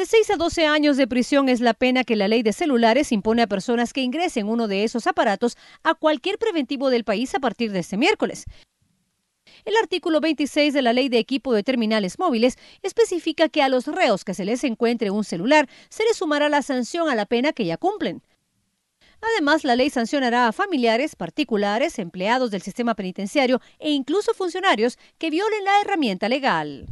De 6 a 12 años de prisión es la pena que la ley de celulares impone a personas que ingresen uno de esos aparatos a cualquier preventivo del país a partir de este miércoles. El artículo 26 de la Ley de Equipo de Terminales Móviles especifica que a los reos que se les encuentre un celular se les sumará la sanción a la pena que ya cumplen. Además, la ley sancionará a familiares, particulares, empleados del sistema penitenciario e incluso funcionarios que violen la herramienta legal.